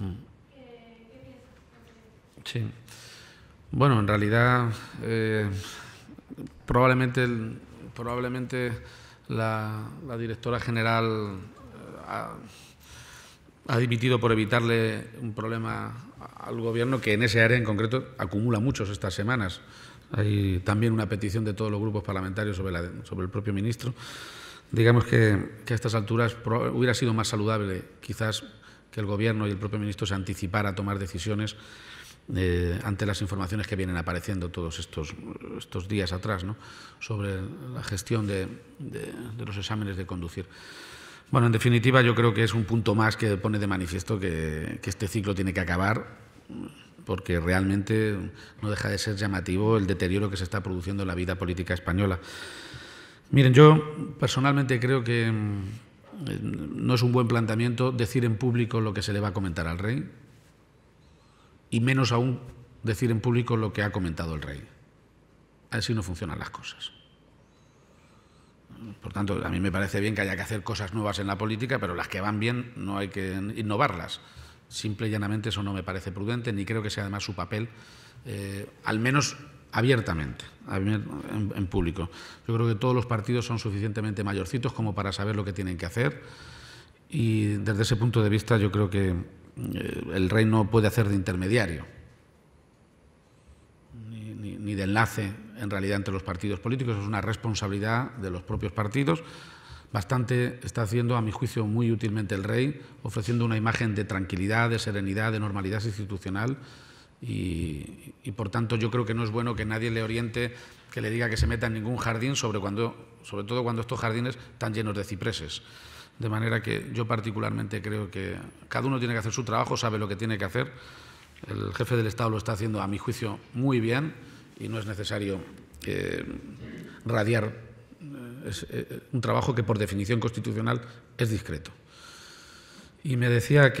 Mm. Sí. Bueno, en realidad eh, probablemente, probablemente la, directora general eh, ha, dimitido por evitarle un problema al gobierno que en ese área en concreto acumula muchos estas semanas. Hay también una petición de todos los grupos parlamentarios sobre, sobre el propio ministro. Digamos que, que a estas alturas hubiera sido más saludable quizás que el Gobierno y el propio ministro se anticipara a tomar decisiones eh, ante las informaciones que vienen apareciendo todos estos, estos días atrás sobre la gestión de, los exámenes de conducir. Bueno, en definitiva, yo creo que es un punto más que pone de manifiesto que, que, este ciclo tiene que acabar, porque realmente no deja de ser llamativo el deterioro que se está produciendo en la vida política española. Miren, yo personalmente creo que no es un buen planteamiento decir en público lo que se le va a comentar al rey y menos aún decir en público lo que ha comentado el rey. Así no funcionan las cosas. Por tanto, a mí me parece bien que haya que hacer cosas nuevas en la política, pero las que van bien no hay que innovarlas. Simple y llanamente eso no me parece prudente, ni creo que sea además su papel, eh, al menos abiertamente, en, público. Yo creo que todos los partidos son suficientemente mayorcitos como para saber lo que tienen que hacer y desde ese punto de vista yo creo que eh, el rey no puede hacer de intermediario ni, ni de enlace en realidad entre los partidos políticos, es una responsabilidad de los propios partidos. Bastante está haciendo, a mi juicio, muy útilmente el rey, ofreciendo una imagen de tranquilidad, de serenidad, de normalidad institucional y, por tanto yo creo que no es bueno que nadie le oriente, que le diga que se meta en ningún jardín, sobre, cuando, sobre todo cuando estos jardines están llenos de cipreses. De manera que yo particularmente creo que cada uno tiene que hacer su trabajo, sabe lo que tiene que hacer. El jefe del Estado lo está haciendo, a mi juicio, muy bien y no es necesario radiar eh, eh, un trabajo que por definición constitucional es discreto. Y me decía que...